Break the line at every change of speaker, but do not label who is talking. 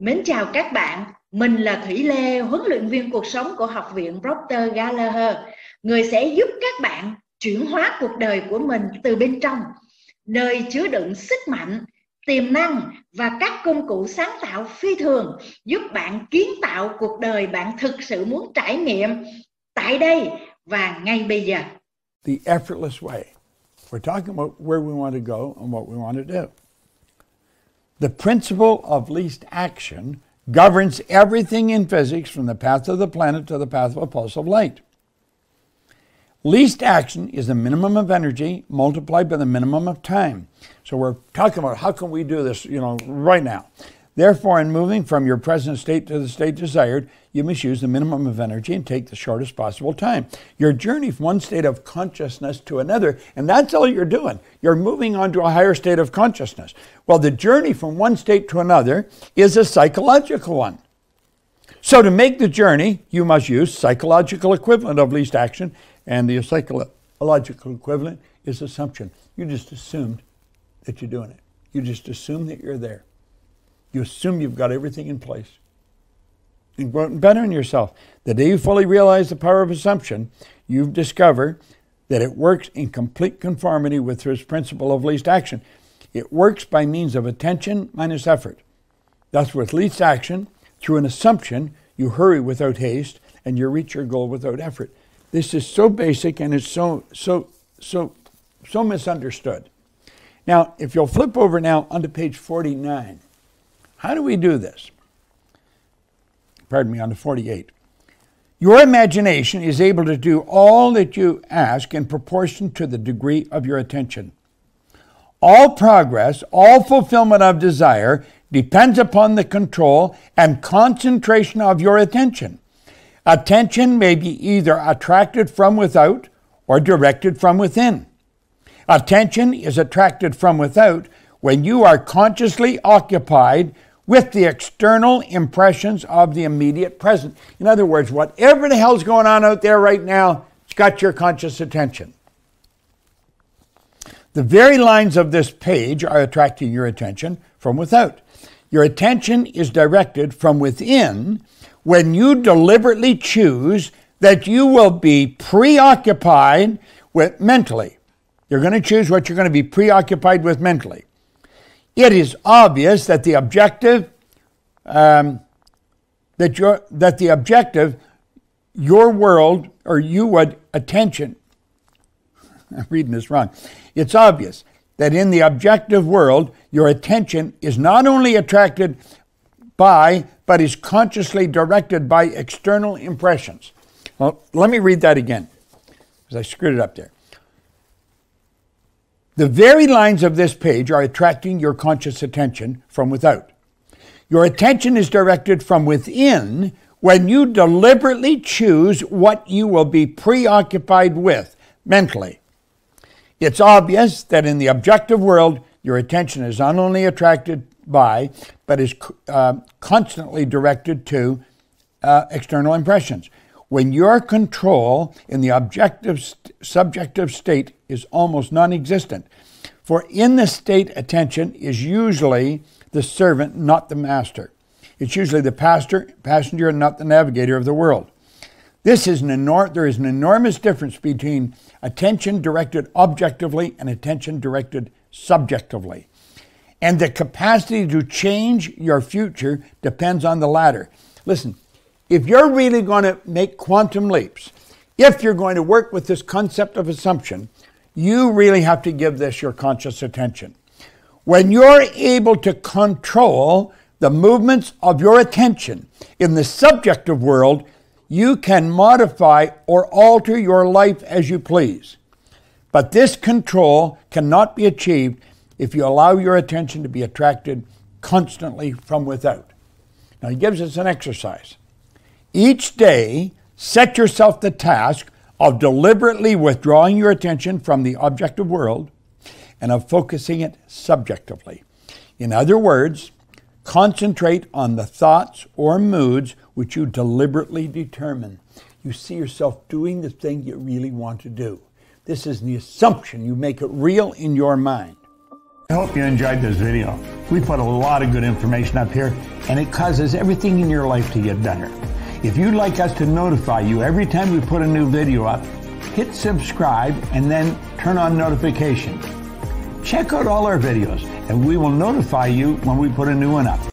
Mến chào các bạn, mình là Thủy Lê, huấn luyện viên cuộc sống của Học viện Proctor Gallagher, người sẽ giúp các bạn chuyển hóa cuộc đời của mình từ bên trong, nơi chứa đựng sức mạnh, tiềm năng và các công cụ sáng tạo phi thường giúp bạn kiến tạo cuộc đời bạn thực sự muốn trải nghiệm tại đây và ngay bây giờ. The effortless way. We're talking about where we want to go and what we want to do. The principle of least action governs everything in physics from the path of the planet to the path of a pulse of light. Least action is the minimum of energy multiplied by the minimum of time. So we're talking about how can we do this, you know, right now. Therefore, in moving from your present state to the state desired, you must use the minimum of energy and take the shortest possible time. Your journey from one state of consciousness to another, and that's all you're doing. You're moving on to a higher state of consciousness. Well, the journey from one state to another is a psychological one. So, to make the journey, you must use psychological equivalent of least action, and the psychological equivalent is assumption. You just assumed that you're doing it, you just assume that you're there. You assume you've got everything in place. And grow and better in yourself. The day you fully realize the power of assumption, you've discovered that it works in complete conformity with his principle of least action. It works by means of attention minus effort. Thus, with least action, through an assumption, you hurry without haste and you reach your goal without effort. This is so basic and it's so, so, so, so misunderstood. Now, if you'll flip over now onto page 49. How do we do this? Pardon me, on the 48. Your imagination is able to do all that you ask in proportion to the degree of your attention. All progress, all fulfillment of desire depends upon the control and concentration of your attention. Attention may be either attracted from without or directed from within. Attention is attracted from without when you are consciously occupied with the external impressions of the immediate present. In other words, whatever the hell's going on out there right now, it's got your conscious attention. The very lines of this page are attracting your attention from without. Your attention is directed from within when you deliberately choose that you will be preoccupied with mentally. You're going to choose what you're going to be preoccupied with mentally it is obvious that the objective um, that your that the objective your world or you would attention I'm reading this wrong. It's obvious that in the objective world, your attention is not only attracted by, but is consciously directed by external impressions. Well, let me read that again, because I screwed it up there. The very lines of this page are attracting your conscious attention from without. Your attention is directed from within when you deliberately choose what you will be preoccupied with mentally. It's obvious that in the objective world, your attention is not only attracted by, but is uh, constantly directed to uh, external impressions when your control in the objective st subjective state is almost non existent. For in the state, attention is usually the servant, not the master. It's usually the pastor, passenger, and not the navigator of the world. This is an enor- there is an enormous difference between attention directed objectively and attention directed subjectively. And the capacity to change your future depends on the latter. Listen, if you're really going to make quantum leaps, if you're going to work with this concept of assumption, you really have to give this your conscious attention. When you're able to control the movements of your attention in the subjective world, you can modify or alter your life as you please. But this control cannot be achieved if you allow your attention to be attracted constantly from without. Now, he gives us an exercise. Each day, set yourself the task of deliberately withdrawing your attention from the objective world and of focusing it subjectively. In other words, concentrate on the thoughts or moods which you deliberately determine. You see yourself doing the thing you really want to do. This is the assumption you make it real in your mind. I hope you enjoyed this video. We put a lot of good information up here, and it causes everything in your life to get better. If you'd like us to notify you every time we put a new video up, hit subscribe and then turn on notifications. Check out all our videos and we will notify you when we put a new one up.